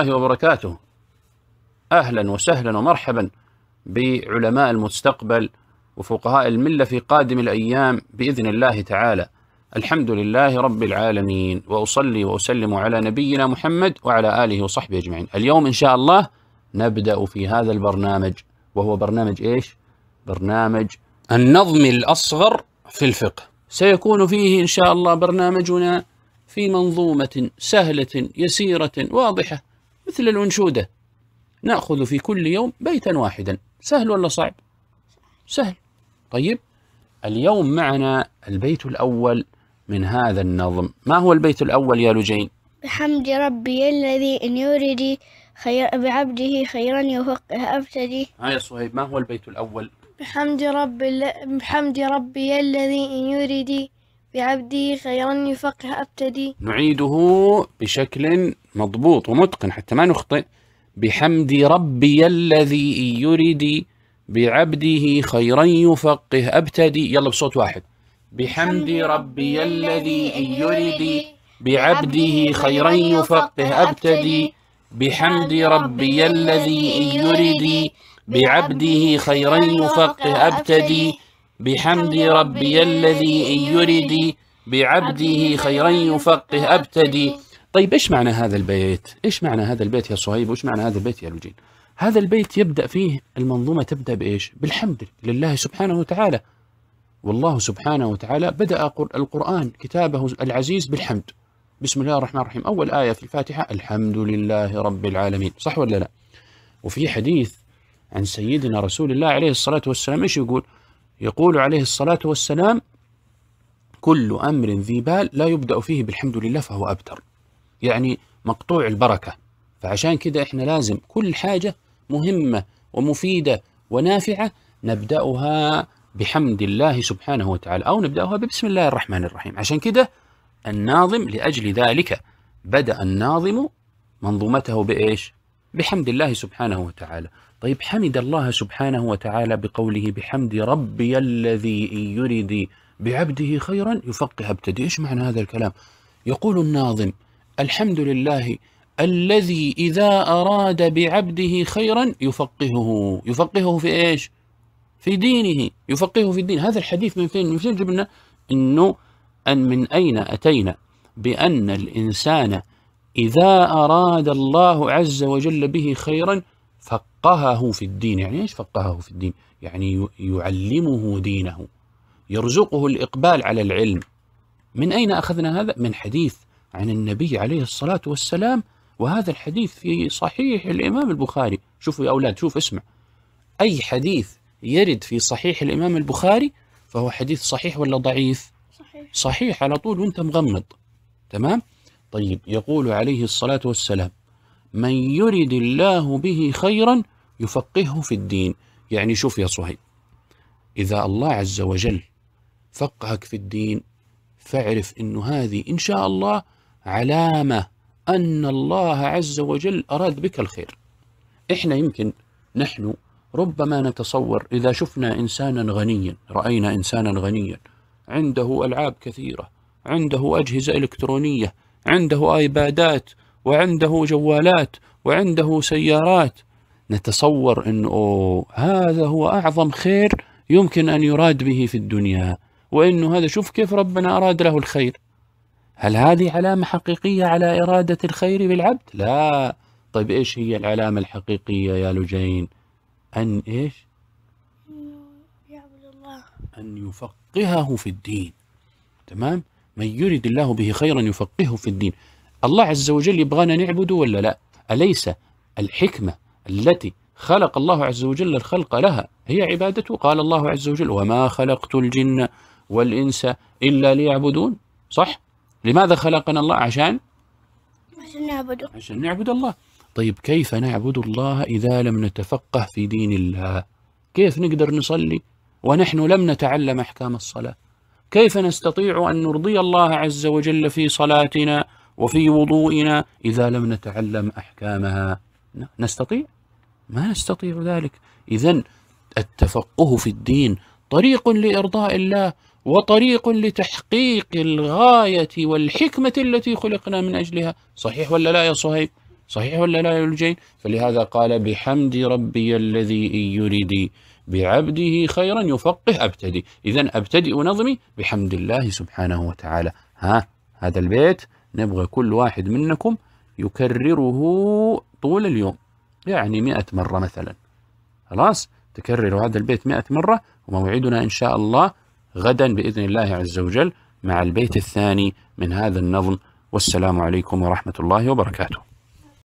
الله وبركاته أهلا وسهلا ومرحبا بعلماء المستقبل وفقهاء الملة في قادم الأيام بإذن الله تعالى الحمد لله رب العالمين وأصلي وأسلم على نبينا محمد وعلى آله وصحبه أجمعين اليوم إن شاء الله نبدأ في هذا البرنامج وهو برنامج إيش؟ برنامج النظم الأصغر في الفقه سيكون فيه إن شاء الله برنامجنا في منظومة سهلة يسيرة واضحة مثل الأنشودة نأخذ في كل يوم بيتا واحدا سهل ولا صعب؟ سهل طيب اليوم معنا البيت الأول من هذا النظم ما هو البيت الأول يا لجين؟ بحمد ربي الذي إن يريد خير بعبده خيرا يفقه أبتدي ها آه يا صهيب ما هو البيت الأول؟ بحمد ربي بحمد ربي الذي إن يريدي بعبدي خيرا يفقه أبتدي نعيده بشكل مضبوط ومتقن حتى ما نخطئ بحمد ربي الذي إن بعبده خيرا يفقه أبتدي يلا بصوت واحد بحمد ربي الذي إن يردي بعبده خيرا يفقه أبتدي بحمد ربي الذي إن بعبده خيرا يفقه أبتدي بحمد ربي الذي إن يردي بعبده خيرا يفقه أبتدي طيب إيش معنى هذا البيت؟ إيش معنى هذا البيت يا صهيب؟ وإيش معنى هذا البيت يا لوجين؟ هذا البيت يبدأ فيه المنظومة تبدأ بإيش؟ بالحمد لله سبحانه وتعالى والله سبحانه وتعالى بدأ القرآن كتابه العزيز بالحمد بسم الله الرحمن الرحيم أول آية في الفاتحة الحمد لله رب العالمين صح ولا لا؟ وفي حديث عن سيدنا رسول الله عليه الصلاة والسلام إيش يقول؟ يقول عليه الصلاة والسلام كل أمر ذي بال لا يبدأ فيه بالحمد لله فهو أبتر يعني مقطوع البركة فعشان كده إحنا لازم كل حاجة مهمة ومفيدة ونافعة نبدأها بحمد الله سبحانه وتعالى أو نبدأها ببسم الله الرحمن الرحيم عشان كده الناظم لأجل ذلك بدأ الناظم منظومته بإيش؟ بحمد الله سبحانه وتعالى طيب حمد الله سبحانه وتعالى بقوله بحمد ربي الذي إن يرد بعبده خيرا يفقه ابتدي إيش معنى هذا الكلام يقول الناظم الحمد لله الذي إذا أراد بعبده خيرا يفقهه يفقهه في إيش في دينه يفقهه في الدين هذا الحديث من فين من فين جبنا أنه أن من أين أتينا بأن الإنسان إذا أراد الله عز وجل به خيرا فقهه في الدين يعني إيش فقهه في الدين يعني يعلمه دينه يرزقه الإقبال على العلم من أين أخذنا هذا؟ من حديث عن النبي عليه الصلاة والسلام وهذا الحديث في صحيح الإمام البخاري شوفوا يا أولاد شوف اسمع أي حديث يرد في صحيح الإمام البخاري فهو حديث صحيح ولا ضعيف صحيح, صحيح على طول وانت مغمض تمام طيب يقول عليه الصلاة والسلام من يرد الله به خيرا يفقهه في الدين يعني شوف يا صهيب إذا الله عز وجل فقهك في الدين فاعرف أن هذه إن شاء الله علامة أن الله عز وجل أراد بك الخير إحنا يمكن نحن ربما نتصور إذا شفنا إنسانا غنيا رأينا إنسانا غنيا عنده ألعاب كثيرة عنده أجهزة إلكترونية عنده ايبادات وعنده جوالات وعنده سيارات نتصور أن هذا هو أعظم خير يمكن أن يراد به في الدنيا وأنه هذا شوف كيف ربنا أراد له الخير هل هذه علامة حقيقية على إرادة الخير بالعبد؟ لا طيب إيش هي العلامة الحقيقية يا لجين أن إيش أن يفقهه في الدين تمام من يرد الله به خيرا يفقهه في الدين الله عز وجل يبغانا نعبده ولا لا أليس الحكمة التي خلق الله عز وجل الخلق لها هي عبادته قال الله عز وجل وما خلقت الجن والإنس إلا ليعبدون صح لماذا خلقنا الله عشان عشان نعبده عشان نعبد الله طيب كيف نعبد الله إذا لم نتفقه في دين الله كيف نقدر نصلي ونحن لم نتعلم أحكام الصلاة كيف نستطيع أن نرضي الله عز وجل في صلاتنا وفي وضوئنا إذا لم نتعلم أحكامها نستطيع؟ ما نستطيع ذلك إذا التفقه في الدين طريق لإرضاء الله وطريق لتحقيق الغاية والحكمة التي خلقنا من أجلها صحيح ولا لا يا صهيب؟ صحيح ولا لا يا الجين فلهذا قال بحمد ربي الذي إن يرد بعبده خيرا يفقه أبتدي إذا أبتدئ نظمي بحمد الله سبحانه وتعالى ها هذا البيت نبغى كل واحد منكم يكرره طول اليوم يعني مئة مرة مثلا خلاص تكرروا هذا البيت مئة مرة وموعدنا إن شاء الله غدا بإذن الله عز وجل مع البيت الثاني من هذا النظم والسلام عليكم ورحمة الله وبركاته